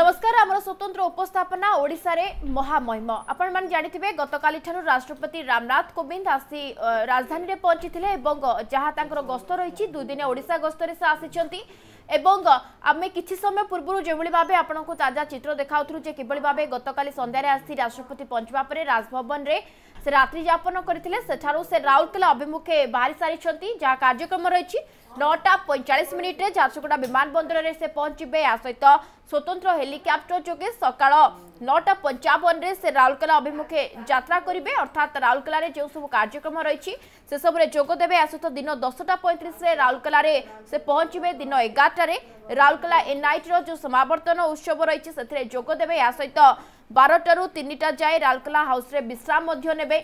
নমস্কার আমার স্বতন্ত্র উপস্থাপনা ওড়শার মহামহিম আপনার জাঁথে গতকালঠার রাষ্ট্রপতি রামনাথ কোবিন্দ আসি রাজধানী পৌঁছিলে এবং যা তাঁর গস্ত রয়েছে দুইদিনিয়া ওড়শা গস্তরে সে আসিছেন এবং আমি কিছু সময় পূর্ব যেভাবে ভাবে আপনার তাজা চিত্র দেখাও যে কিভাবে ভাবে গতকাল সন্ধ্যায় আসি রাষ্ট্রপতি পঞ্চবা পরে রাজভবনরে সে রাত্রি যাপন করে সেঠার সে রাউরকেলা অভিমুখে বাহারি সারি যা কার্যক্রম রয়েছে নটা পঁয়চাশ মিনিটে ঝারসুগুড়া বিমানবন্দরের সে পৌঁছবে এ সহিত স্বতন্ত্র হেলিকপ্টর যোগে সকাল নটা পঞ্চাবনরে সে রাউরকেলা অভিমুখে যাত্রা করবে অর্থাৎ রাউরকেলার যেসব কার্যক্রম রয়েছে সেসবুরে যোগ দেবে এ সহিত দিন দশটা পঁয়ত্রিশে রাউরকেলার সে পৌঁছবে দিন এগারটার রাউরকেলা এনআইটির যে সমাবর্তন উৎসব রয়েছে সেথিরে যোগ দেবে এ সহিত বারটার তিনটা যায় রাউরকেলা হাউসে বিশ্রাম নেবে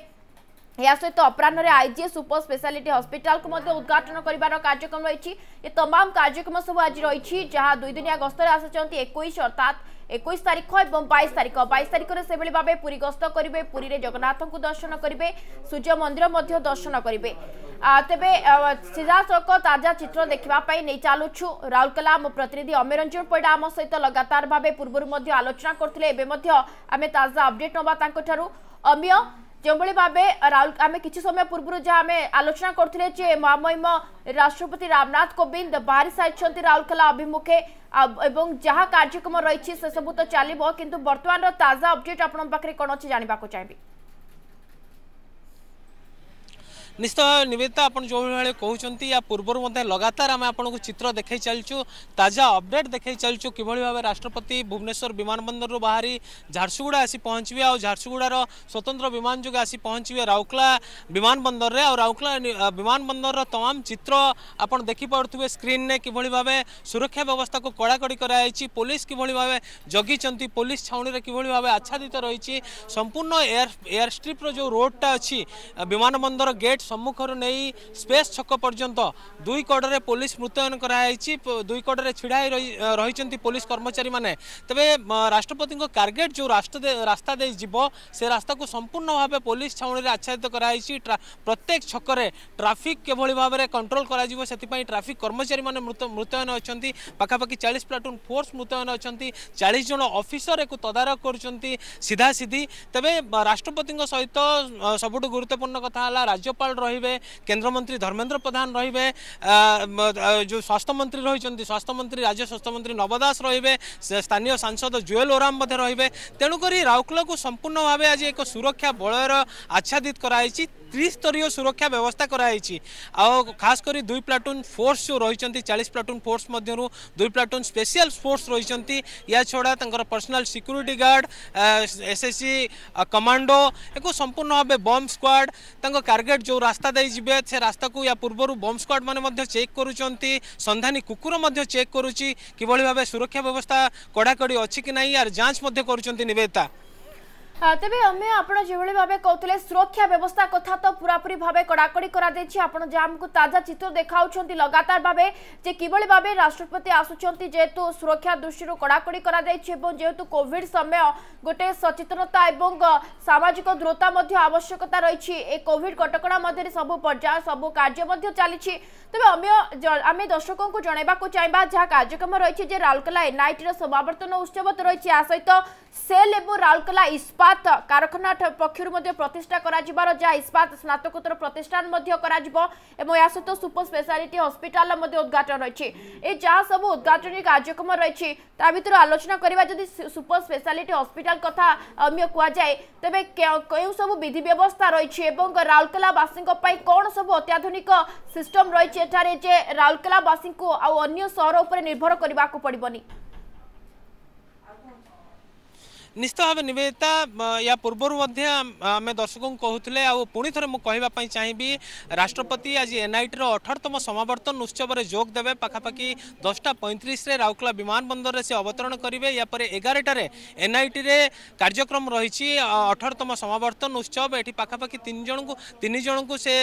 ଏହା ସହିତ ଅପରାହ୍ନରେ ଆଇଜିଏସ୍ ସୁପର ସ୍ପେଶାଲିଟି ହସ୍ପିଟାଲକୁ ମଧ୍ୟ ଉଦ୍ଘାଟନ କରିବାର କାର୍ଯ୍ୟକ୍ରମ ରହିଛି ଏ ତମାମ କାର୍ଯ୍ୟକ୍ରମ ସବୁ ଆଜି ରହିଛି ଯାହା ଦୁଇଦିନିଆ ଗସ୍ତରେ ଆସୁଛନ୍ତି ଏକୋଇଶ ଅର୍ଥାତ୍ ଏକୋଇଶ ତାରିଖ ଏବଂ ବାଇଶ ତାରିଖ ବାଇଶ ତାରିଖରେ ସେଭଳି ଭାବେ ପୁରୀ ଗସ୍ତ କରିବେ ପୁରୀରେ ଜଗନ୍ନାଥଙ୍କୁ ଦର୍ଶନ କରିବେ ସୂର୍ଯ୍ୟ ମନ୍ଦିର ମଧ୍ୟ ଦର୍ଶନ କରିବେ ତେବେ ସିଧାସଳଖ ତାଜା ଚିତ୍ର ଦେଖିବା ପାଇଁ ନେଇ ଚାଲୁଛୁ ରାଉରକେଲା ଆମ ପ୍ରତିନିଧି ଅମିରଞ୍ଜନ ପରିଡ଼ା ଆମ ସହିତ ଲଗାତାର ଭାବେ ପୂର୍ବରୁ ମଧ୍ୟ ଆଲୋଚନା କରୁଥିଲେ ଏବେ ମଧ୍ୟ ଆମେ ତାଜା ଅପଡେଟ୍ ନେବା ତାଙ୍କଠାରୁ ଅମିୟ যেভাবে ভাবে রাহুল আমি কিছু সময় পূর্ব যা আমি আলোচনা করলে যে মহামহিম রাষ্ট্রপতি রামনাথ কোবিন্দ বাহারি সারিছেন রাউরকেলা অভিমুখে এবং যা কার্যক্রম রয়েছে সেসবু তো চালব কিন্তু বর্তমানর তাজা অপডেট আপনার পাখে কোণ অনেক জাঁয়া চাহিবি ନିଶ୍ଚିତ ଭାବେ ନିବେଦିତା ଆପଣ ଯେଉଁଭଳି କହୁଛନ୍ତି ୟା ପୂର୍ବରୁ ମଧ୍ୟ ଲଗାତାର ଆମେ ଆପଣଙ୍କୁ ଚିତ୍ର ଦେଖାଇ ଚାଲିଛୁ ତାଜା ଅପଡେଟ୍ ଦେଖାଇ ଚାଲିଛୁ କିଭଳି ଭାବେ ରାଷ୍ଟ୍ରପତି ଭୁବନେଶ୍ୱର ବିମାନ ବନ୍ଦରରୁ ବାହାରି ଝାରସୁଗୁଡ଼ା ଆସି ପହଞ୍ଚିବେ ଆଉ ଝାରସୁଗୁଡ଼ାର ସ୍ୱତନ୍ତ୍ର ବିମାନ ଯୋଗେ ଆସି ପହଞ୍ଚିବେ ରାଉରକେଲା ବିମାନ ବନ୍ଦରରେ ଆଉ ରାଉରକେଲା ବିମାନ ବନ୍ଦରର ତମାମ ଚିତ୍ର ଆପଣ ଦେଖିପାରୁଥିବେ ସ୍କ୍ରିନ୍ରେ କିଭଳି ଭାବେ ସୁରକ୍ଷା ବ୍ୟବସ୍ଥାକୁ କଡ଼ାକଡ଼ି କରାଯାଇଛି ପୋଲିସ କିଭଳି ଭାବେ ଜଗିଛନ୍ତି ପୋଲିସ ଛାଉଣିରେ କିଭଳି ଭାବେ ଆଚ୍ଛାଦିତ ରହିଛି ସମ୍ପୂର୍ଣ୍ଣ ଏୟାର ଏୟାର ଷ୍ଟ୍ରିପ୍ର ଯେଉଁ ରୋଡ଼ଟା ଅଛି ବିମାନ ବନ୍ଦର ଗେଟ୍ গেট সম্মুখর নেই স্পেস ছক পর্যন্ত দুই কড়রে পুলিশ মুতয়ন করা হয়েছে দুই কড়রে ছিড়া হয়ে রয়েছেন পুলিশ কর্মচারী মানে তবে রাষ্ট্রপতি কার্গেট যে রাস্তা দিয়ে যাব সে রাস্তা সম্পূর্ণভাবে পুলিশ ছাউনি আচ্ছাদিত করা হয়েছে প্রত্যেক ছকরে ট্রাফিক কিভাবে ভাবে কন্ট্রোল করা যাব সে ট্রাফিক কর্মচারী মানে মুতয়ন অনেক পাখাপাখি চাশ প্লাটুন ফোর্স মুতয়ন অনেক চাশ জন অফিসর একু তদারখ করছেন সিধাসিধি তবে রাষ্ট্রপতি সহ সবুঠ গুরুত্বপূর্ণ কথা হল রাজ্যপাল ଅଗ୍ରୱାଲ ରହିବେ କେନ୍ଦ୍ରମନ୍ତ୍ରୀ ଧର୍ମେନ୍ଦ୍ର ପ୍ରଧାନ ରହିବେ ଯେଉଁ ସ୍ୱାସ୍ଥ୍ୟମନ୍ତ୍ରୀ ରହିଛନ୍ତି ସ୍ୱାସ୍ଥ୍ୟମନ୍ତ୍ରୀ ରାଜ୍ୟ ସ୍ୱାସ୍ଥ୍ୟମନ୍ତ୍ରୀ ନବ ଦାସ ରହିବେ ସ୍ଥାନୀୟ ସାଂସଦ ଜୁଏଲ ଓରାମ ମଧ୍ୟ ରହିବେ ତେଣୁକରି ରାଉରକେଲାକୁ ସମ୍ପୂର୍ଣ୍ଣ ଭାବେ ଆଜି ଏକ ସୁରକ୍ଷା ବଳୟର ଆଚ୍ଛାଦିତ କରାଯାଇଛି ত্রিস্তরীয় সুরক্ষা ব্যবস্থা କରାଯାଇଛି ଆଉ ଖାସ କରି ଦୁଇ ପ୍ଲାଟୁନ୍ ଫୋର୍ସ ଯେଉଁ ରହିଛନ୍ତି ଚାଳିଶ ପ୍ଲାଟୁନ୍ ଫୋର୍ସ ମଧ୍ୟରୁ ଦୁଇ ପ୍ଲାଟୁନ୍ ସ୍ପେଶିଆଲ ଫୋର୍ସ ରହିଛନ୍ତି ଏହା ଛଡ଼ା ତାଙ୍କର personal security guard SSC commando ଏକୁ ସମ୍ପୂର୍ଣ୍ଣ ଭାବେ ବମ୍ବ ସ୍କ୍ୱାଡ୍ ତାଙ୍କ ଟାର୍ଗେଟ୍ ଯେଉଁ ରାସ୍ତା ଦେଇ ଯିବେ ସେ ରାସ୍ତାକୁ ୟା ପୂର୍ବରୁ ବମ୍ବ ସ୍କ୍ୱାଡ୍ ମାନେ ମଧ୍ୟ ଚେକ୍ କରୁଛନ୍ତି ସନ୍ଧାନୀ କୁକୁର ମଧ୍ୟ ଚେକ୍ କରୁଛି କିଭଳି ଭାବେ ସୁରକ୍ଷା ବ୍ୟବସ୍ଥା କଡ଼ାକଡ଼ି ଅଛି କି ନାହିଁ ୟାର ଯାଞ୍ଚ ମଧ୍ୟ କରୁଛନ୍ତି ନିବେଦିତା ତେବେ ଆମେ ଆପଣ ଯେଭଳି ଭାବେ କହୁଥିଲେ ସୁରକ୍ଷା ବ୍ୟବସ୍ଥା କଥା ତ ପୁରାପୁରି ଭାବେ କଡ଼ାକଡ଼ି କରାଯାଇଛି ଆପଣ ଯାହା ଆମକୁ ତାଜା ଚିତ୍ର ଦେଖାଉଛନ୍ତି ଲଗାତାର ଭାବେ ଯେ କିଭଳି ଭାବେ ରାଷ୍ଟ୍ରପତି ଆସୁଛନ୍ତି ଯେହେତୁ ସୁରକ୍ଷା ଦୃଷ୍ଟିରୁ କଡ଼ାକଡ଼ି କରାଯାଇଛି ଏବଂ ଯେହେତୁ କୋଭିଡ ସମୟ ଗୋଟେ ସଚେତନତା ଏବଂ ସାମାଜିକ ଦୂରତା ମଧ୍ୟ ଆବଶ୍ୟକତା ରହିଛି ଏ କୋଭିଡ କଟକଣା ମଧ୍ୟରେ ସବୁ ପର୍ଯ୍ୟାୟ ସବୁ କାର୍ଯ୍ୟ ମଧ୍ୟ ଚାଲିଛି ତେବେ ଆମେ ଆମେ ଦର୍ଶକଙ୍କୁ ଜଣାଇବାକୁ ଚାହିଁବା ଯାହା କାର୍ଯ୍ୟକ୍ରମ ରହିଛି ଯେ ରାଉରକେଲା ଏନ୍ଆଇଟିର ସମାବର୍ତ୍ତନ ଉତ୍ସବ ତ ରହିଛି ଏହା ସହିତ ସେଲ୍ ଏବଂ ରାଉରକେଲା ଇସ୍ପା ଇସ୍ପାତ କାରଖାନା ପକ୍ଷରୁ ମଧ୍ୟ ପ୍ରତିଷ୍ଠା କରାଯିବାର ଯାହା ଇସ୍ପାତ ସ୍ନାତକୋତ୍ତର ପ୍ରତିଷ୍ଠାନ ମଧ୍ୟ କରାଯିବ ଏବଂ ଏହା ସହିତ ସୁପର ସ୍ପେଶାଲିଟି ହସ୍ପିଟାଲର ମଧ୍ୟ ଉଦ୍ଘାଟନ ରହିଛି ଏ ଯାହା ସବୁ ଉଦ୍ଘାଟନୀ କାର୍ଯ୍ୟକ୍ରମ ରହିଛି ତା ଭିତରୁ ଆଲୋଚନା କରିବା ଯଦି ସୁପର ସ୍ପେଶାଲିଟି ହସ୍ପିଟାଲ କଥା ଅମ୍ୟ କୁହାଯାଏ ତେବେ କେଉଁ ସବୁ ବିଧି ବ୍ୟବସ୍ଥା ରହିଛି ଏବଂ ରାଉରକେଲାବାସୀଙ୍କ ପାଇଁ କ'ଣ ସବୁ ଅତ୍ୟାଧୁନିକ ସିଷ୍ଟମ ରହିଛି ଏଠାରେ ଯେ ରାଉରକେଲାବାସୀଙ୍କୁ ଆଉ ଅନ୍ୟ ସହର ଉପରେ ନିର୍ଭର କରିବାକୁ ପଡ଼ିବନି ନିଶ୍ଚିତ ଭାବେ ନିବେଦିତା ୟା ପୂର୍ବରୁ ମଧ୍ୟ ଆମେ ଦର୍ଶକଙ୍କୁ କହୁଥିଲେ ଆଉ ପୁଣି ଥରେ ମୁଁ କହିବା ପାଇଁ ଚାହିଁବି ରାଷ୍ଟ୍ରପତି ଆଜି ଏନ୍ଆଇଟିର ଅଠରତମ ସମାବର୍ତ୍ତନ ଉତ୍ସବରେ ଯୋଗ ଦେବେ ପାଖାପାଖି ଦଶଟା ପଇଁତିରିଶରେ ରାଉରକେଲା ବିମାନ ବନ୍ଦରରେ ସେ ଅବତରଣ କରିବେ ୟାପରେ ଏଗାରଟାରେ ଏନ୍ଆଇଟିରେ କାର୍ଯ୍ୟକ୍ରମ ରହିଛି ଅଠରତମ ସମାବର୍ତ୍ତନ ଉତ୍ସବ ଏଠି ପାଖାପାଖି ତିନି ଜଣଙ୍କୁ ତିନି ଜଣଙ୍କୁ ସେ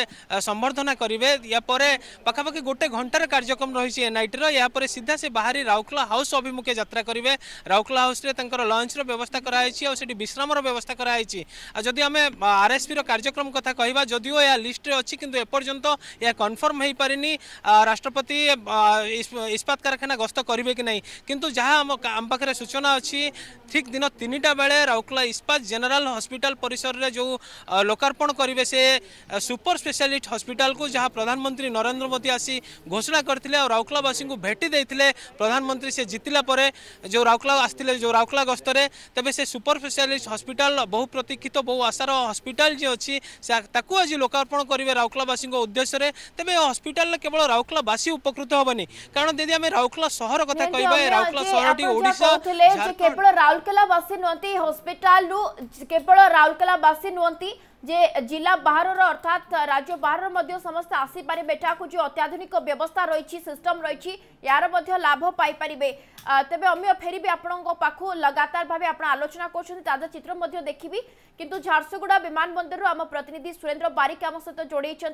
ସମ୍ବର୍ଦ୍ଧନା କରିବେ ୟାପରେ ପାଖାପାଖି ଗୋଟେ ଘଣ୍ଟାର କାର୍ଯ୍ୟକ୍ରମ ରହିଛି ଏନ୍ଆଇଟିର ଏହାପରେ ସିଧା ସେ ବାହାରି ରାଉରକେଲା ହାଉସ୍ ଅଭିମୁଖେ ଯାତ୍ରା କରିବେ ରାଉରକେଲା ହାଉସ୍ରେ ତାଙ୍କର ଲଞ୍ଚର ବ୍ୟବସ୍ଥା व्यवस्था कराई और विश्राम व्यवस्था कराई आ जदि आम आर एस रम कथा कह जदि यह लिस्टे अच्छी एपर्तंत यह कनफर्म हो पारे राष्ट्रपति इस्पात कारखाना गस्त करेंगे कि नहीं कितु जहाँ आम आम पाखे सूचना अच्छी ठीक दिन तीन टा बेले राउरकला इस्पात जेनेल हस्पिटाल परिसर में जो लोकार्पण करेंगे से सुपर स्पेशलिस्ट हस्पिटाल को जहाँ प्रधानमंत्री नरेन्द्र मोदी आसी घोषणा करते और राउरकलावासी को भेटी प्रधानमंत्री से जीतला जो राउरकला आज जो राउरकला गस्तर तेज ᱥᱮ সুপার স্পেশালিস্ট হসপিটাল বহুপ্ৰতীকৃত বহু আশার হসপিটাল যে আছে তাকু আজি লোক অর্পণ করিবে রাউকলাবাসী কো উদ্দেশ্যে তেমে হসপিটাল কেৱল রাউকলাবাসী উপকৃত হব নি কারণ দেদি আমি রাউকলা শহর কথা কইবা রাউকলা শহরটি ওড়িশা যে কেৱল রাউকলাবাসী নহந்தி হসপিটাল কেৱল রাউকলাবাসী নহந்தி যে জেলা বাহারর অর্থাৎ রাজ্য বাহারর মধ্যে সমস্ত আসিপারে এঠাকু যে অত্যাধুনিক ব্যবস্থা রয়েছে সিস্টম রয়েছে এর মধ্যে লাভ পাইপারে তবে অমিয় ফেরিবি আপনার পাখু লগাতার ভাবে আপনার আলোচনা করছেন তাজা চিত্র মধ্যে দেখিবি কিন্তু ঝারসুগুড়া বিমানবন্দরর আমার প্রতিনিধি সুরেন্দ্র বারিক আমার সহ যোড়াইছেন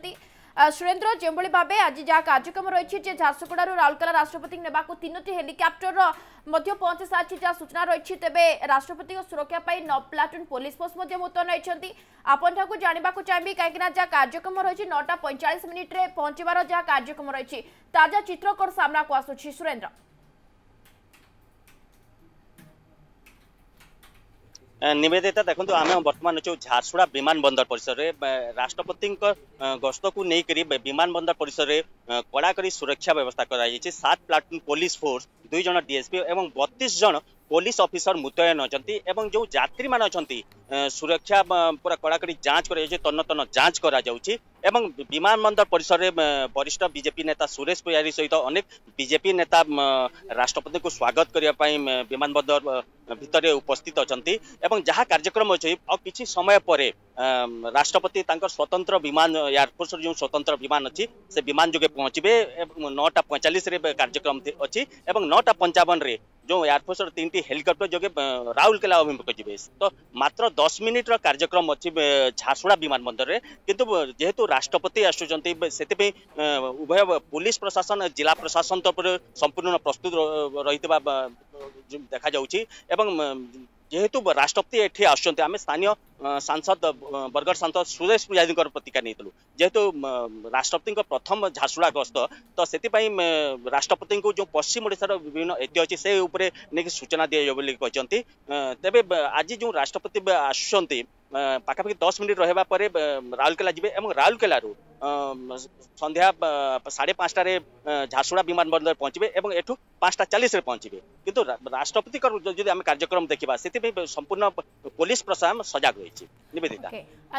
সুরেন্দ্র যেভাবে ভাবে আজ যা কার্যক্রম রয়েছে যে ঝারসুগুড়ার রাউরকেলা রাষ্ট্রপতি নেওয়া তিনোটি হেলিকপ্টর মধ্য পৌঁছে সারিছে যা সূচনা রয়েছে তেবে রাষ্ট্রপতি সুরক্ষা পাই ন প্লাটুন পুলিশ ফোর্স মোতায়ন হয়েছেন আপনার জাঁয়া চাইবি কিনা যা কার্যক্রম রয়েছে নটা পঁয়চাশ মিনিট্রে পৌঁছবার যা কার্যক্রম রয়েছে তাজা চিত্র কোণ সামনাকু আসুছি সুরেন্দ্র ନିବେଦିତା ଦେଖନ୍ତୁ ଆମେ ବର୍ତ୍ତମାନ ଅଛୁ ଝାରସୁଡା ବିମାନ ବନ୍ଦର ପରିସରରେ ରାଷ୍ଟ୍ରପତିଙ୍କ ଗସ୍ତକୁ ନେଇକରି ବିମାନ ବନ୍ଦର ପରିସରରେ କଡ଼ାକଡ଼ି ସୁରକ୍ଷା ବ୍ୟବସ୍ଥା କରାଯାଇଛି ସାତ ପ୍ଲାଟୁନ୍ ପୋଲିସ ଫୋର୍ସ ଦୁଇ ଜଣ ଡିଏସପି ଏବଂ ବତିଶ ଜଣ পুলিশ অফিসর মুতয়ন অনেক এবং যে যাত্রী মানে অনেক সুরক্ষা পুরা কড়াকড়ি যাঞ্চ করা যাচ্ছে তন্ন তন্ন যাঞ্চ করা যাচ্ছে এবং বিমানবন্দর পরিসরের বরিষ্ঠ বিজেপি নেতা সুরেশ পুজারী সহ অনেক বিজেপি নেতা রাষ্ট্রপতি স্বাগত করা বিমানবন্দর ভিতরে উপস্থিত অনেক এবং যা কার্যক্রম অছে কিছু সময় পরে রাষ্ট্রপতি তাঁর স্বতন্ত্র বিমান এয়ারফোর্স যে স্বতন্ত্র বিমান অছি সে বিমান যোগে পৌঁছবে এবং নটা পঁয়চাশে কার্যক্রম অছি এবং নটা পঞ্চাবনরে ଯେଉଁ ଏୟାରଫୋର୍ସର ତିନିଟି ହେଲିକପ୍ଟର ଯୋଗେ ରାଉରକେଲା ଅଭିମୁଖ ଯିବେ ତ ମାତ୍ର ଦଶ ମିନିଟର କାର୍ଯ୍ୟକ୍ରମ ଅଛି ଝାରସୁଗୁଡ଼ା ବିମାନ ବନ୍ଦରରେ କିନ୍ତୁ ଯେହେତୁ ରାଷ୍ଟ୍ରପତି ଆସୁଛନ୍ତି ସେଥିପାଇଁ ଉଭୟ ପୋଲିସ ପ୍ରଶାସନ ଜିଲ୍ଲା ପ୍ରଶାସନ ତରଫରୁ ସମ୍ପୂର୍ଣ୍ଣ ପ୍ରସ୍ତୁତ ରହିଥିବା ଦେଖାଯାଉଛି ଏବଂ যেহেতু রাষ্ট্রপতি এটি আসছেন আমি স্থানীয় সাংসদ বরগড় সাংসদ সুরেশ পূজারীঙ্কর প্রতিক্রিয়া নিয়েছিল যেহেতু রাষ্ট্রপতি প্রথম ঝারসুড়া গস্ত তো সেপাই রাষ্ট্রপতি যে পশ্চিম ওড়শার বিভিন্ন ঐতিহ্য অছে সে উপরে নেই সূচনা দিয়ে বলে কিন্তু তবে আজ যে রাষ্ট্রপতি আসছেন ପାଖାପାଖି ଦଶ ମିନିଟ୍ ରହିବା ପରେ ରାଉରକେଲା ଯିବେ ଏବଂ ରାଉରକେଲାରୁ ସନ୍ଧ୍ୟା ସାଢ଼େ ପାଞ୍ଚଟାରେ ଝାରସୁଗୁଡ଼ା ବିମାନବନ୍ଦରରେ ପହଞ୍ଚିବେ ଏବଂ ଏଠୁ ପାଞ୍ଚଟା ଚାଳିଶରେ ପହଞ୍ଚିବେ କିନ୍ତୁ ରାଷ୍ଟ୍ରପତିଙ୍କର ଯଦି ଆମେ କାର୍ଯ୍ୟକ୍ରମ ଦେଖିବା ସେଥିପାଇଁ ସମ୍ପୂର୍ଣ୍ଣ ପୋଲିସ ପ୍ରଶାସନ ସଜାଗ ରହିଛି ନିବେଦିତା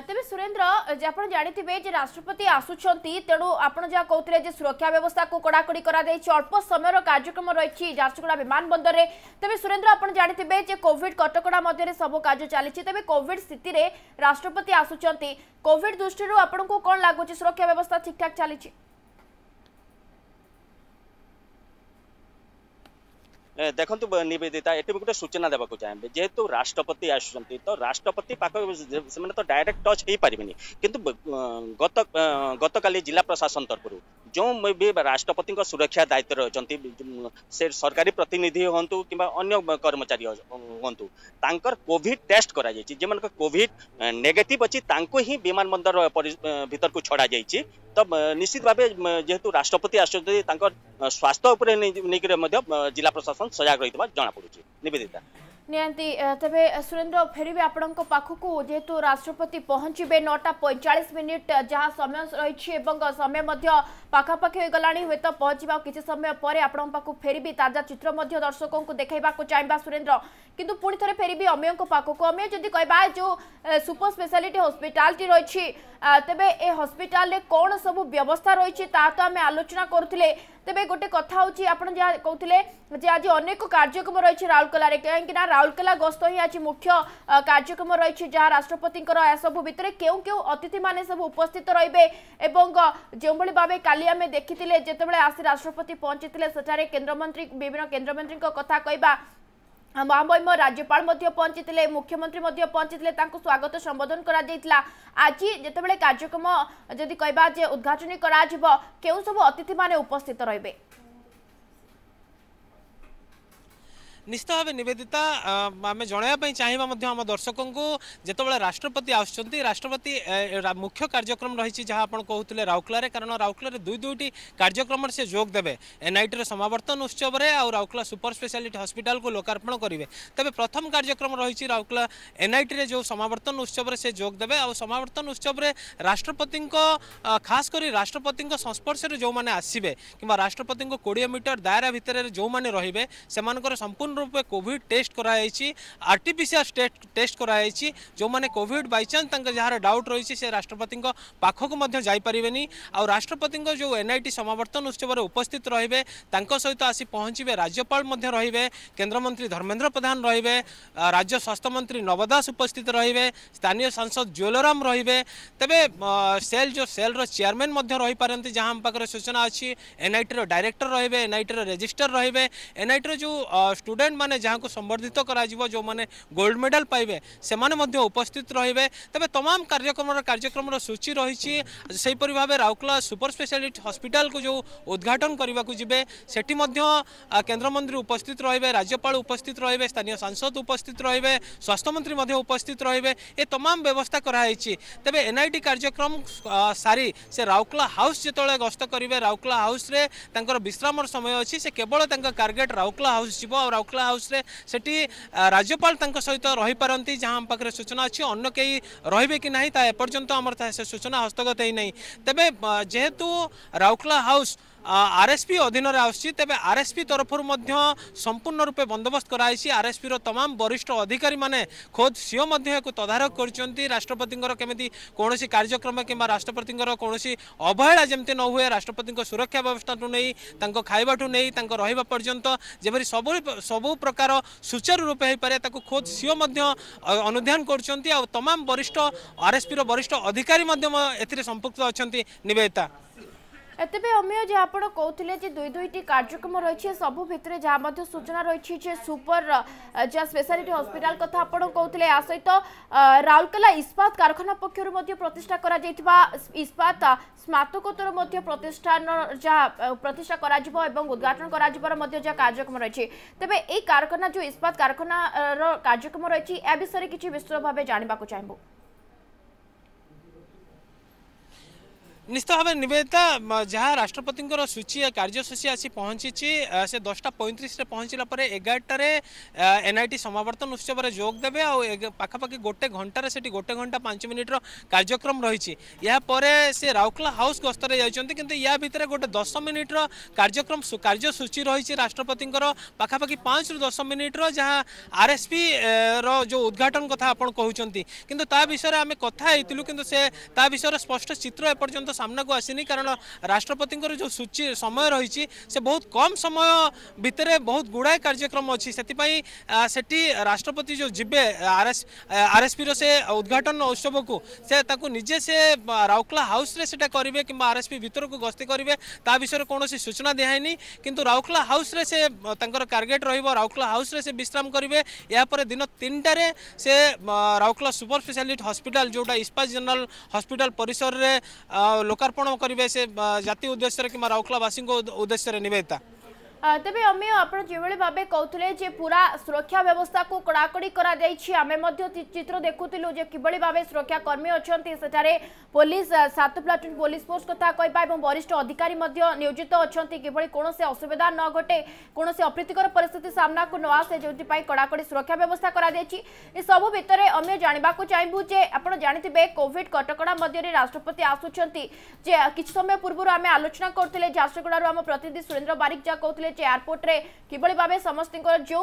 ତେବେ ସୁରେନ୍ଦ୍ର ଆପଣ ଜାଣିଥିବେ ଯେ ରାଷ୍ଟ୍ରପତି ଆସୁଛନ୍ତି ତେଣୁ ଆପଣ ଯାହା କହୁଥିଲେ ଯେ ସୁରକ୍ଷା ବ୍ୟବସ୍ଥାକୁ କଡ଼ାକଡ଼ି କରାଯାଇଛି ଅଳ୍ପ ସମୟର କାର୍ଯ୍ୟକ୍ରମ ରହିଛି ଝାରସୁଗୁଡ଼ା ବିମାନବନ୍ଦରରେ ତେବେ ସୁରେନ୍ଦ୍ର ଆପଣ ଜାଣିଥିବେ ଯେ କୋଭିଡ କଟକଣା ମଧ୍ୟରେ ସବୁ କାର୍ଯ୍ୟ ଚାଲିଛି ତେବେ କୋଭିଡ ସ୍ଥିତିରେ ରାଷ୍ଟ୍ରପତି ଆସୁଛନ୍ତି କୋଭିଡ ଦୃଷ୍ଟିରୁ ଆପଣଙ୍କୁ କ'ଣ ଲାଗୁଛି ସୁରକ୍ଷା ବ୍ୟବସ୍ଥା ଠିକ୍ଠାକ୍ ଚାଲିଛି ଦେଖନ୍ତୁ ନିବେଦିତା ଏଠି ମୁଁ ଗୋଟେ ସୂଚନା ଦେବାକୁ ଚାହିଁବି ଯେହେତୁ ରାଷ୍ଟ୍ରପତି ଆସୁଛନ୍ତି ତ ରାଷ୍ଟ୍ରପତି ପାଖ ସେମାନେ ତ ଡାଇରେକ୍ଟ ଟଚ୍ ହେଇପାରିବେନି କିନ୍ତୁ ଗତ ଗତକାଲି ଜିଲ୍ଲା ପ୍ରଶାସନ ତରଫରୁ ଯେଉଁ ବି ରାଷ୍ଟ୍ରପତିଙ୍କ ସୁରକ୍ଷା ଦାୟିତ୍ୱରେ ଅଛନ୍ତି ସେ ସରକାରୀ ପ୍ରତିନିଧି ହୁଅନ୍ତୁ କିମ୍ବା ଅନ୍ୟ କର୍ମଚାରୀ ହୁଅନ୍ତୁ ତାଙ୍କର କୋଭିଡ୍ ଟେଷ୍ଟ କରାଯାଇଛି ଯେଉଁମାନଙ୍କ କୋଭିଡ୍ ନେଗେଟିଭ୍ ଅଛି ତାଙ୍କୁ ହିଁ ବିମାନବନ୍ଦର ଭିତରକୁ ଛଡ଼ାଯାଇଛି ତ ନିଶ୍ଚିତ ଭାବେ ଯେହେତୁ ରାଷ୍ଟ୍ରପତି ଆସୁଛନ୍ତି ତାଙ୍କ ସ୍ୱାସ୍ଥ୍ୟ ଉପରେ ନେଇକରି ମଧ୍ୟ ଜିଲ୍ଲା ପ୍ରଶାସନ ସମସ୍ତଙ୍କୁ ସଜାଗ ରହିଥିବା ଜଣାପଡ଼ୁଛି ନିବେଦିତା ନିହାତି ତେବେ ସୁରେନ୍ଦ୍ର ଫେରିବେ ଆପଣଙ୍କ ପାଖକୁ ଯେହେତୁ ରାଷ୍ଟ୍ରପତି ପହଞ୍ଚିବେ ନଅଟା ପଇଁଚାଳିଶ ମିନିଟ୍ ଯାହା ସମୟ ରହିଛି ଏବଂ ସମୟ ମଧ୍ୟ ପାଖାପାଖି ହୋଇଗଲାଣି ହୁଏତ ପହଞ୍ଚିବା କିଛି ସମୟ ପରେ ଆପଣଙ୍କ ପାଖକୁ ଫେରିବି ତାଜା ଚିତ୍ର ମଧ୍ୟ ଦର୍ଶକଙ୍କୁ ଦେଖାଇବାକୁ ଚାହିଁବା ସୁରେନ୍ଦ୍ର କିନ୍ତୁ ପୁଣି ଥରେ ଫେରିବି ଅମୟଙ୍କ ପାଖକୁ ଅମୟ ଯଦି କହିବା ଯେଉଁ ସୁପର ସ୍ପେଶାଲିଟି ହସ୍ପିଟାଲଟି ରହିଛି ତେବେ ଏ ହସ୍ପିଟାଲରେ କ'ଣ ସବୁ ବ୍ୟବସ୍ଥା ରହିଛି ତାହା ତ ଆମେ ଆଲୋଚନା କରୁଥିଲେ তেবে গোটে কথা হচ্ছে আপনার যা কৌলে যে আজ অনেক কার্যক্রম রয়েছে রাউরকেলার কিন্তু না রাউরকেলা গস্ত হি আজ মুখ্য কার্যক্রম রয়েছে যা রাষ্ট্রপতিঙ্কর এসবু ভিতরে কেউ কেউ অতিথি মানে সব উপস্থিত রহবে এবং যেভাবে ভাবে কালি আমি দেখিলে যেতবে আসি রাষ্ট্রপতি পৌঁছিলে সেঠারে কেন্দ্রমন্ত্রী বিভিন্ন কেন্দ্রমন্ত্রী কথা কইবা ମହାମହିମ ରାଜ୍ୟପାଳ ମଧ୍ୟ ପହଞ୍ଚିଥିଲେ ମୁଖ୍ୟମନ୍ତ୍ରୀ ମଧ୍ୟ ପହଞ୍ଚିଥିଲେ ତାଙ୍କୁ ସ୍ୱାଗତ ସମ୍ବୋଧନ କରାଯାଇଥିଲା ଆଜି ଯେତେବେଳେ କାର୍ଯ୍ୟକ୍ରମ ଯଦି କହିବା ଯେ ଉଦ୍ଘାଟନୀ କରାଯିବ କେଉଁ ସବୁ ଅତିଥିମାନେ ଉପସ୍ଥିତ ରହିବେ ନିଶ୍ଚିତ ଭାବେ ନିବେଦିତା ଆମେ ଜଣାଇବା ପାଇଁ ଚାହିଁବା ମଧ୍ୟ ଆମ ଦର୍ଶକଙ୍କୁ ଯେତେବେଳେ ରାଷ୍ଟ୍ରପତି ଆସୁଛନ୍ତି ରାଷ୍ଟ୍ରପତି ମୁଖ୍ୟ କାର୍ଯ୍ୟକ୍ରମ ରହିଛି ଯାହା ଆପଣ କହୁଥିଲେ ରାଉରକେଲାରେ କାରଣ ରାଉରକେଲାରେ ଦୁଇ ଦୁଇଟି କାର୍ଯ୍ୟକ୍ରମରେ ସେ ଯୋଗ ଦେବେ ଏନ୍ଆଇଟିର ସମାବର୍ତ୍ତନ ଉତ୍ସବରେ ଆଉ ରାଉରକେଲା ସୁପର ସ୍ପେଶାଲିଟି ହସ୍ପିଟାଲକୁ ଲୋକାର୍ପଣ କରିବେ ତେବେ ପ୍ରଥମ କାର୍ଯ୍ୟକ୍ରମ ରହିଛି ରାଉରକେଲା ଏନ୍ଆଇଟିରେ ଯେଉଁ ସମାବର୍ତ୍ତନ ଉତ୍ସବରେ ସେ ଯୋଗ ଦେବେ ଆଉ ସମାବର୍ତ୍ତନ ଉତ୍ସବରେ ରାଷ୍ଟ୍ରପତିଙ୍କ ଖାସ୍ କରି ରାଷ୍ଟ୍ରପତିଙ୍କ ସଂସ୍ପର୍ଶରେ ଯେଉଁମାନେ ଆସିବେ କିମ୍ବା ରାଷ୍ଟ୍ରପତିଙ୍କ କୋଡ଼ିଏ ମିଟର ଦାୟରା ଭିତରେ ଯେଉଁମାନେ ରହିବେ ସେମାନଙ୍କର ସମ୍ପୂର୍ଣ୍ଣ रूपे कोविड टेस्ट कराई R T P C R test कराई जो मैंने कोविड बैचान्स जहाँ डाउट रही से राष्ट्रपति पाखक जापारे आ राष्ट्रपति जो एन आई टी समावर्तन उत्सव में उस्थित रे सहित आसी पहुँचे राज्यपाल रे केन्द्रमंत्री धर्मेन्द्र प्रधान रे राज्य स्वास्थ्य मंत्री नव दास उपस्थित रे स्थानीय सांसद ज्वेलराम रे तेब सेल जो सेल रेयरमैन रहीपारती जहाँ पाखे सूचना अच्छी एन आई टी रायरेक्टर रे एन आई टी रेजिटर रे एन आई टी रो स्टूडे ଷ୍ଟୁଡେଣ୍ଟ ମାନେ ଯାହାକୁ ସମ୍ବର୍ଦ୍ଧିତ କରାଯିବ ଯେଉଁମାନେ ଗୋଲ୍ଡ ମେଡାଲ ପାଇବେ ସେମାନେ ମଧ୍ୟ ଉପସ୍ଥିତ ରହିବେ ତେବେ ତମାମ କାର୍ଯ୍ୟକ୍ରମର କାର୍ଯ୍ୟକ୍ରମର ସୂଚୀ ରହିଛି ସେହିପରି ଭାବେ ରାଉରକେଲା ସୁପର ସ୍ପେଶାଲିଟି ହସ୍ପିଟାଲକୁ ଯେଉଁ ଉଦ୍ଘାଟନ କରିବାକୁ ଯିବେ ସେଠି ମଧ୍ୟ କେନ୍ଦ୍ରମନ୍ତ୍ରୀ ଉପସ୍ଥିତ ରହିବେ ରାଜ୍ୟପାଳ ଉପସ୍ଥିତ ରହିବେ ସ୍ଥାନୀୟ ସାଂସଦ ଉପସ୍ଥିତ ରହିବେ ସ୍ୱାସ୍ଥ୍ୟମନ୍ତ୍ରୀ ମଧ୍ୟ ଉପସ୍ଥିତ ରହିବେ ଏ ତମାମ ବ୍ୟବସ୍ଥା କରାଯାଇଛି ତେବେ ଏନ୍ଆଇଟି କାର୍ଯ୍ୟକ୍ରମ ସାରି ସେ ରାଉରକେଲା ହାଉସ୍ ଯେତେବେଳେ ଗସ୍ତ କରିବେ ରାଉରକେଲା ହାଉସ୍ରେ ତାଙ୍କର ବିଶ୍ରାମର ସମୟ ଅଛି ସେ କେବଳ ତାଙ୍କ ଟାର୍ଗେଟ୍ ରାଉରକେଲା ହାଉସ୍ ଯିବ ଆଉ ରାଉରକେଲା चकला हाउस से राज्यपाल सहित रही पारती जहाँ पाखे सूचना अच्छी अन्न कई रही कि ना सूचना हस्तगत होना तेज जेहेतु राउरकला हाउस ଆରଏସ୍ପି ଅଧୀନରେ ଆସୁଛି ତେବେ ଆରଏସ୍ପି ତରଫରୁ ମଧ୍ୟ ସମ୍ପୂର୍ଣ୍ଣ ରୂପେ ବନ୍ଦୋବସ୍ତ କରାଯାଇଛି ଆରଏସ୍ପିର ତମାମ ବରିଷ୍ଠ ଅଧିକାରୀମାନେ ଖୋଦ୍ ସିଓ ମଧ୍ୟ ଏହାକୁ ତଦାରଖ କରିଛନ୍ତି ରାଷ୍ଟ୍ରପତିଙ୍କର କେମିତି କୌଣସି କାର୍ଯ୍ୟକ୍ରମ କିମ୍ବା ରାଷ୍ଟ୍ରପତିଙ୍କର କୌଣସି ଅବହେଳା ଯେମିତି ନ ହୁଏ ରାଷ୍ଟ୍ରପତିଙ୍କ ସୁରକ୍ଷା ବ୍ୟବସ୍ଥାଠୁ ନେଇ ତାଙ୍କ ଖାଇବାଠୁ ନେଇ ତାଙ୍କ ରହିବା ପର୍ଯ୍ୟନ୍ତ ଯେପରି ସବୁ ସବୁ ପ୍ରକାର ସୁଚାରୁ ରୂପେ ହୋଇପାରେ ତାକୁ ଖୋଦ୍ ସିଓ ମଧ୍ୟ ଅନୁଧ୍ୟାନ କରୁଛନ୍ତି ଆଉ ତମାମ ବରିଷ୍ଠ ଆରଏସ୍ପିର ବରିଷ୍ଠ ଅଧିକାରୀ ମଧ୍ୟ ଏଥିରେ ସମ୍ପୃକ୍ତ ଅଛନ୍ତି ନିବେଦିତା তেবে অমিয় যে আপনার কৌলে যে দুই দুইটি কার্যক্রম রয়েছে সবু ভিতরে যা মধ্যে সূচনা রয়েছে যে সুপর যা স্পেশালিটি হসপিটাল কথা আপনার কৌলে এ সহিত রাউরকেলা ইস্পাত কারখানা পক্ষর মধ্যে প্রতিষ্ঠা করা যাইতিবা ইস্পাত স্নাতকোত্তর প্রতিষ্ঠান যা প্রতিষ্ঠা করা এবং উদ্ঘাটন করা যা কার্যক্রম রয়েছে তবে এই কারখানা যে ইস্পাত কারখানার কার্যক্রম রয়েছে এ বিষয়ে কিছু বিস্তৃত নিশ্চিত ভাবে নিবেদিতা যা রাষ্ট্রপতি সূচী কার্যসূচী আসি পৌঁছিছি সে দশটা পঁয়ত্রিশে পৌঁছিলা পরে এগারটার এনআইটি সমাবর্তন উৎসবের যোগ দেবে আখাপাখি গোটে ঘণ্টার সেটি গোটে ঘণ্টা পাঁচ মিনিটর কার্যক্রম রয়েছে এরপরে সে রাউরকেলা হাউস গস্তরে যাই কিন্তু ইয়া ভিতরে গোটে দশ মিনিটর কার্যক্রম কার্যসূচী রয়েছে রাষ্ট্রপতি পাখাপাখি পাঁচ রু দশ মিনিটর যা আরএসপি যে উদ্ঘাটন কথা আপনার কুমার কিন্তু তা বিষয়ে আমি কথা হয়েছিল কিন্তু সে তা বিষয়ে স্পষ্ট চিত্র এপর্যন্ত सामना को आसीनी कारण राष्ट्रपति जो सूची समय रही से बहुत कम समय भितर बहुत गुड़ाए कार्यक्रम अच्छी से राष्ट्रपति जो जिबे एस आरएसपी से उद्घाटन उत्सव को से निजे से राउरकला हाउस करेंगे कि आरएसपी भितर को गस्ती करेंगे ता विषय कौन सूचना दिहाई कि राउरकला हाउस से टार्गेट राउरकला हाउस से विश्राम करेंगे यापर दिन तीन टे से राउरकला सुपर स्पेशाट हस्पिटाल जोटा इस्पात जेनेल हस्पिटाल परिसर में ଲୋକାର୍ପଣ କରିବେ ସେ ଜାତି ଉଦ୍ଦେଶ୍ୟରେ କିମ୍ବା ରାଉରକେଲାବାସୀଙ୍କ ଉଦ୍ଦେଶ୍ୟରେ ନିବେଦିତା ତେବେ ଅମୀୟ ଆପଣ ଯେଭଳି ଭାବେ କହୁଥିଲେ ଯେ ପୁରା ସୁରକ୍ଷା ବ୍ୟବସ୍ଥାକୁ କଡ଼ାକଡ଼ି କରାଯାଇଛି ଆମେ ମଧ୍ୟ ଚିତ୍ର ଦେଖୁଥିଲୁ ଯେ କିଭଳି ଭାବେ ସୁରକ୍ଷାକର୍ମୀ ଅଛନ୍ତି ସେଠାରେ ପୋଲିସ ସାତ ପ୍ଲାଟୁନ ପୋଲିସ ଫୋର୍ସ କଥା କହିବା ଏବଂ ବରିଷ୍ଠ ଅଧିକାରୀ ମଧ୍ୟ ନିୟୋଜିତ ଅଛନ୍ତି କିଭଳି କୌଣସି ଅସୁବିଧା ନ ଘଟେ କୌଣସି ଅପ୍ରୀତିକର ପରିସ୍ଥିତି ସାମ୍ନାକୁ ନ ଆସେ ଯେଉଁଥିପାଇଁ କଡ଼ାକଡ଼ି ସୁରକ୍ଷା ବ୍ୟବସ୍ଥା କରାଯାଇଛି ଏସବୁ ଭିତରେ ଅମୀୟ ଜାଣିବାକୁ ଚାହିଁବୁ ଯେ ଆପଣ ଜାଣିଥିବେ କୋଭିଡ କଟକଣା ମଧ୍ୟରେ ରାଷ୍ଟ୍ରପତି ଆସୁଛନ୍ତି ଯେ କିଛି ସମୟ ପୂର୍ବରୁ ଆମେ ଆଲୋଚନା କରୁଥିଲେ ଝାରସୁଗୁଡ଼ାରୁ ଆମ ପ୍ରତିନିଧି ସୁରେନ୍ଦ୍ର ବାରିକ ଯାହା କହୁଥିଲେ ভিলেজ এয়ারপোর্টে কিভাবে ভাবে সমস্ত যে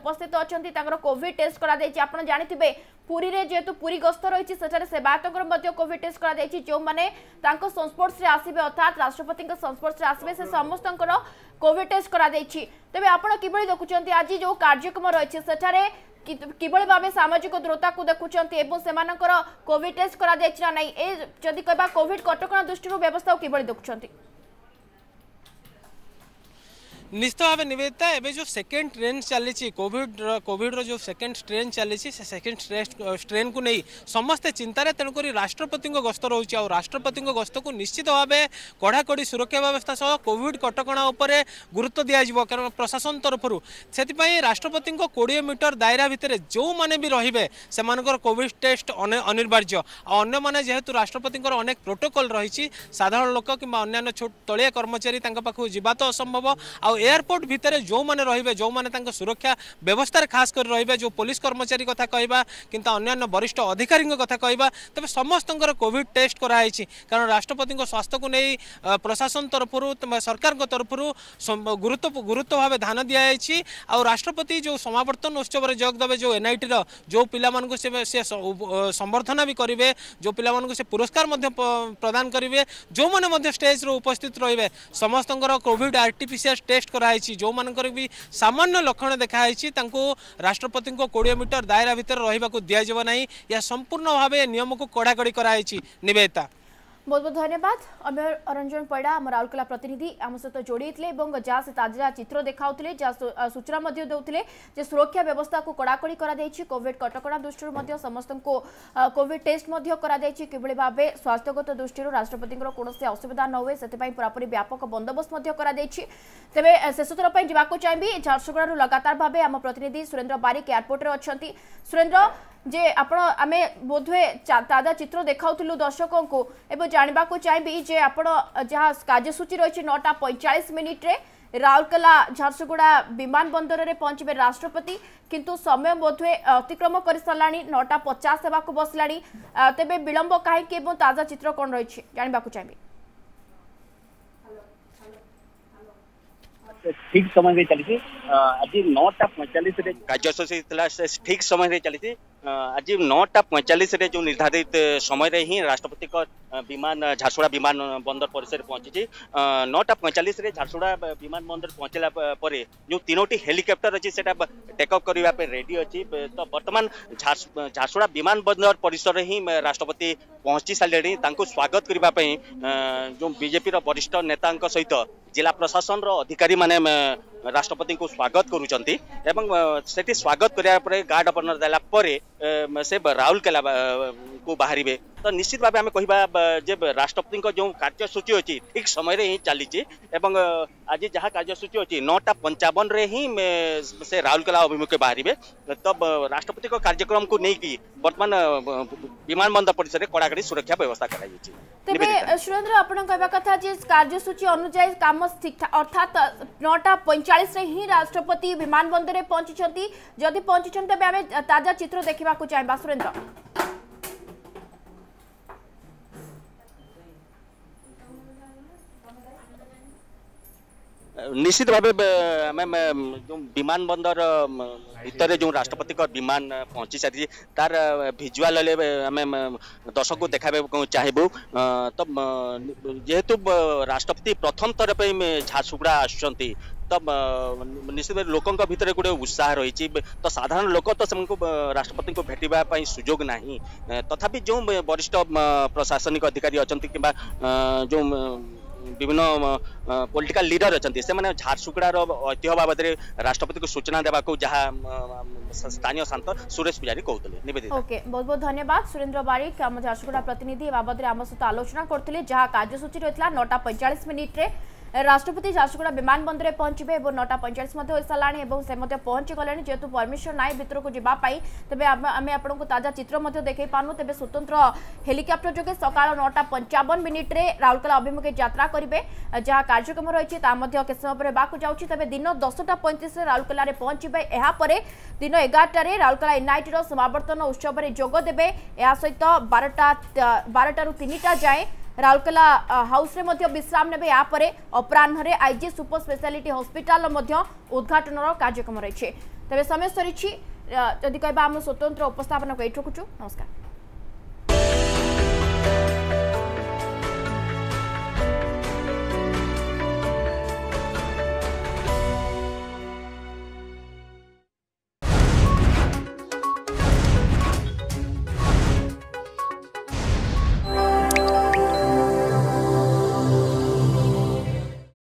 উপস্থিত অনেক তাঁর কোভিড টেস্ট করা আপনার জাঁথিবে পুরীরে যেহেতু পুরী গস্ত রয়েছে সেখানে সেবায়তঙ্কর কোভিড টেস্ট করা যে সংস্পর্শে আসবে অর্থাৎ রাষ্ট্রপতি সংস্পর্শে আসবে সে সমস্ত কোভিড টেস্ট করা তবে আপনার কিভাবে দেখুম আজ যে কার্যক্রম রয়েছে সেখানে কিভাবে ভাবে সামাজিক দূরতা দেখুম এবং সে কোভিড টেস্ট করা যাই না যদি কহা কোভিড কটকা দৃষ্টি ব্যবস্থা কিভাবে দেখুম নিশ্চিত ভাবে নিবেদিতা এবে যে সেকেন্ড ট্রেন চালিছি কোভিড কোভিডর যে সেকেন্ড ট্রেন চালিছি সে সেকেন্ড ট্রেন কু নেই সমস্তে চিন্তায় তেমকরি রাষ্ট্রপতি গস্ত রয়েছে আষ্ট্রপতি গস্তক নিশ্চিত ভাবে কড়াকড়ি সুরক্ষা ব্যবস্থা সহ কোভিড কটকা উপরে গুরুত্ব দিয়াযিব কারণ প্রশাসন তরফর সেপাই রাষ্ট্রপতি কোড়িয়ে মিটর দায়রা ভিতরে যে রহবে সে কোভিড টেস্ট অনিবার্য অন্য মানে যেহেতু রাষ্ট্রপতি অনেক প্রোটোকল রয়েছে সাধারণ লোক কিংবা অন্যান্য তলিয়া কর্মচারী তাঁর পাখু যা তো অসম্ভব আউ এয়ারপোর্ট ভিতরে যে রহবে যে সুরক্ষা ব্যবস্থার খাস করে রহবে যে পুলিশ কর্মচারী কথা কহা কিংবা অন্যান্য বরিষ্ঠ অধিকারী কথা কহা তবে সমস্ত কোভিড টেস্ট করা হয়েছে কারণ রাষ্ট্রপতি স্বাস্থ্যক নিয়ে প্রশাসন তরফ সরকার তরফ গুরুত্ব গুরুত্বভাবে ভাবে ধ্যান দিয়া যাই আষ্ট্রপতি যে সমাবর্তন উৎসবের যোগ দেবে যে এনআইটি যে পিলা সে সম্বর্ধনা বি করবে যে পিলা সে পুরস্কার প্রদান করবে যে স্টেজ্র উপস্থিত রহবে সমস্ত কোভিড আর্টিফিসিয়াল টেস্ট टेस्ट कराई जो मानकर भी सामान्य लक्षण देखाई राष्ट्रपति को कोड़े मीटर दायरा भितर रही दिजाव ना या संपूर्ण भाव नियम को कड़ाकड़ी कराई नवेदिता ବହୁତ ବହୁତ ଧନ୍ୟବାଦ ଅମେୟ ରଞ୍ଜନ ପରିଡ଼ା ଆମ ରାଉରକେଲା ପ୍ରତିନିଧି ଆମ ସହିତ ଯୋଡ଼ିଥିଲେ ଏବଂ ଯାହା ସେ ତାଜା ଚିତ୍ର ଦେଖାଉଥିଲେ ଯାହା ସୂଚନା ମଧ୍ୟ ଦେଉଥିଲେ ଯେ ସୁରକ୍ଷା ବ୍ୟବସ୍ଥାକୁ କଡ଼ାକଡ଼ି କରାଯାଇଛି କୋଭିଡ୍ କଟକଣା ଦୃଷ୍ଟିରୁ ମଧ୍ୟ ସମସ୍ତଙ୍କୁ କୋଭିଡ୍ ଟେଷ୍ଟ ମଧ୍ୟ କରାଯାଇଛି କିଭଳି ଭାବେ ସ୍ୱାସ୍ଥ୍ୟଗତ ଦୃଷ୍ଟିରୁ ରାଷ୍ଟ୍ରପତିଙ୍କର କୌଣସି ଅସୁବିଧା ନ ହୁଏ ସେଥିପାଇଁ ପୁରାପୁରି ବ୍ୟାପକ ବନ୍ଦୋବସ୍ତ ମଧ୍ୟ କରାଯାଇଛି ତେବେ ଶେଷଥର ପାଇଁ ଯିବାକୁ ଚାହିଁବି ଝାରସୁଗୁଡ଼ାରୁ ଲଗାତାର ଭାବେ ଆମ ପ୍ରତିନିଧି ସୁରେନ୍ଦ୍ର ବାରିକ ଏୟାରପୋର୍ଟରେ ଅଛନ୍ତି ସୁରେନ୍ଦ୍ର যে আপনার আমি বোধহয় তাজা চিত্র দেখাউলু দর্শকঙ্কু এবং জাঁয়া চাইবি যে আপনার যা কার্যসূচী রয়েছে নটা পঁয়চাশ মিনিট্রে রাউরকেলা ঝারসুগুড়া বিমান বন্দরের পৌঁছবে রাষ্ট্রপতি কিন্তু সময় বোধহয় অতিক্রম করে সারা নটা পচাশ হওয়া বসলা তেবে বিলম্ব কী এবং তাজা চিত্র কম রয়েছে জাঁয়া চাইবি ଠିକ୍ ସମୟରେ ଚାଲିଛି ଆଜି ନଅଟା ପଇଁଚାଳିଶରେ କାର୍ଯ୍ୟସୂଚୀ ଥିଲା ସେ ଠିକ୍ ସମୟରେ ଚାଲିଛି ଆଜି ନଅଟା ପଇଁଚାଳିଶରେ ଯେଉଁ ନିର୍ଦ୍ଧାରିତ ସମୟରେ ହିଁ ରାଷ୍ଟ୍ରପତିଙ୍କ ବିମାନ ଝାରସୁଗୁଡ଼ା ବିମାନ ବନ୍ଦର ପରିସରରେ ପହଞ୍ଚିଛି ନଅଟା ପଇଁଚାଳିଶରେ ଝାରସୁଗୁଡ଼ା ବିମାନ ବନ୍ଦର ପହଞ୍ଚିଲା ପରେ ଯେଉଁ ତିନୋଟି ହେଲିକପ୍ଟର ଅଛି ସେଟା ଟେକ୍ ଅଫ୍ କରିବା ପାଇଁ ରେଡି ଅଛି ତ ବର୍ତ୍ତମାନ ଝାରସୁଗୁଡ଼ା ବିମାନ ବନ୍ଦର ପରିସରରେ ହିଁ ରାଷ୍ଟ୍ରପତି ପହଞ୍ଚି ସାରିଲେଣି ତାଙ୍କୁ ସ୍ୱାଗତ କରିବା ପାଇଁ ଯେଉଁ ବିଜେପିର ବରିଷ୍ଠ ନେତାଙ୍କ ସହିତ जिला प्रशासन अधिकारी मैंने राष्ट्रपति को स्वागत करुँच से स्वागत करने गार्ड अनर देला से राउरकेला को बाहर ତ ନିଶ୍ଚିତ ଭାବେ ଆମେ କହିବା ଯେ ରାଷ୍ଟ୍ରପତିଙ୍କ ଯେଉଁ କାର୍ଯ୍ୟସୂଚୀ ଅଛି ଠିକ୍ ସମୟରେ ହିଁ ଚାଲିଛି ଏବଂ ଆଜି ଯାହା କାର୍ଯ୍ୟସୂଚୀ ଅଛି ନଅଟା ପଞ୍ଚାବନରେ ହିଁ ସେ ରାଉରକେଲା ଅଭିମୁଖେ ବାହାରିବେ ତ ରାଷ୍ଟ୍ରପତିଙ୍କ କାର୍ଯ୍ୟକ୍ରମକୁ ନେଇକି ବର୍ତ୍ତମାନ ବିମାନ ବନ୍ଦର ପରିସରରେ କଡ଼ାକଡ଼ି ସୁରକ୍ଷା ବ୍ୟବସ୍ଥା କରାଯାଇଛି ତେବେ ସୁରେନ୍ଦ୍ର ଆପଣ କହିବା କଥା ଯେ କାର୍ଯ୍ୟସୂଚୀ ଅନୁଯାୟୀ କାମ ଅର୍ଥାତ୍ ନଅଟା ପଇଁଚାଳିଶରେ ହିଁ ରାଷ୍ଟ୍ରପତି ବିମାନ ବନ୍ଦରରେ ପହଞ୍ଚିଛନ୍ତି ଯଦି ପହଞ୍ଚିଛନ୍ତି ତେବେ ଆମେ ତାଜା ଚିତ୍ର ଦେଖିବାକୁ ଚାହିଁବା ସୁରେନ୍ଦ୍ର নিশ্চিত ভাবে আমি বিমান বন্দর ভিতরে যে রাষ্ট্রপতি বিমান পৌঁছি সারি তার ভিজুয়াল আমি দর্শক দেখা চাহিবু তো যেহেতু রাষ্ট্রপতি প্রথম থর ঝারসুগুড়া আসছেন তো নিশ্চিত ভাবে লোক ভিতরে গোটে উৎসাহ রয়েছে তো সাধারণ লোক তো সে রাষ্ট্রপতি ভেটবা সুযোগ না তথাপি যে বরিষ্ঠ প্রশাসনিক অধিকারী অনেক কিংবা যে বিভিন্ন পলিটিকাল লিডর অনেক সে ঝারসুগুড়ার ঐতিহ্য বাবদে রাষ্ট্রপতি সূচনা দেওয়া যা স্থানীয় সাংত সুরেশ পূজারী কৌলে নিবেদিত ওকে বহুত বহুত ধন্যবাদ সুরেন্দ্র বারিক আম ঝারসুগুড়া প্রতিনিধি এ বাবদে আম সহ আলোচনা করলে যা কার্যসূচী রয়েছে নটা পঁয়চাশ মিনিট্রে ରାଷ୍ଟ୍ରପତି ଝାରସୁଗୁଡ଼ା ବିମାନ ବନ୍ଦରରେ ପହଞ୍ଚିବେ ଏବଂ ନଅଟା ପଇଁଚାଳିଶ ମଧ୍ୟ ହୋଇସାରିଲାଣି ଏବଂ ସେ ମଧ୍ୟ ପହଞ୍ଚିଗଲେଣି ଯେହେତୁ ପରମିସନ ନାହିଁ ଭିତରକୁ ଯିବା ପାଇଁ ତେବେ ଆମେ ଆପଣଙ୍କୁ ତାଜା ଚିତ୍ର ମଧ୍ୟ ଦେଖାଇ ପାରୁନୁ ତେବେ ସ୍ୱତନ୍ତ୍ର ହେଲିକପ୍ଟର ଯୋଗେ ସକାଳ ନଅଟା ପଞ୍ଚାବନ ମିନିଟ୍ରେ ରାଉରକେଲା ଅଭିମୁଖେ ଯାତ୍ରା କରିବେ ଯାହା କାର୍ଯ୍ୟକ୍ରମ ରହିଛି ତାହା ମଧ୍ୟ କିଛି ସମୟ ପରେ ହେବାକୁ ଯାଉଛି ତେବେ ଦିନ ଦଶଟା ପଇଁତିରିଶରେ ରାଉରକେଲାରେ ପହଞ୍ଚିବେ ଏହାପରେ ଦିନ ଏଗାରଟାରେ ରାଉରକେଲା ଏନ୍ଆଇଟିର ସମାବର୍ତ୍ତନ ଉତ୍ସବରେ ଯୋଗ ଦେବେ ଏହା ସହିତ ବାରଟା ବାରଟାରୁ ତିନିଟା ଯାଏଁ ରାଉରକେଲା ହାଉସ୍ରେ ମଧ୍ୟ ବିଶ୍ରାମ ନେବେ ଏହାପରେ ଅପରାହ୍ନରେ ଆଇଜି ସୁପର ସ୍ପେଶାଲିଟି ହସ୍ପିଟାଲର ମଧ୍ୟ ଉଦ୍ଘାଟନର କାର୍ଯ୍ୟକ୍ରମ ରହିଛି ତେବେ ସମୟ ସରିଛି ଯଦି କହିବା ଆମର ସ୍ୱତନ୍ତ୍ର ଉପସ୍ଥାପନକୁ ଏଇଠି ରଖୁଛୁ ନମସ୍କାର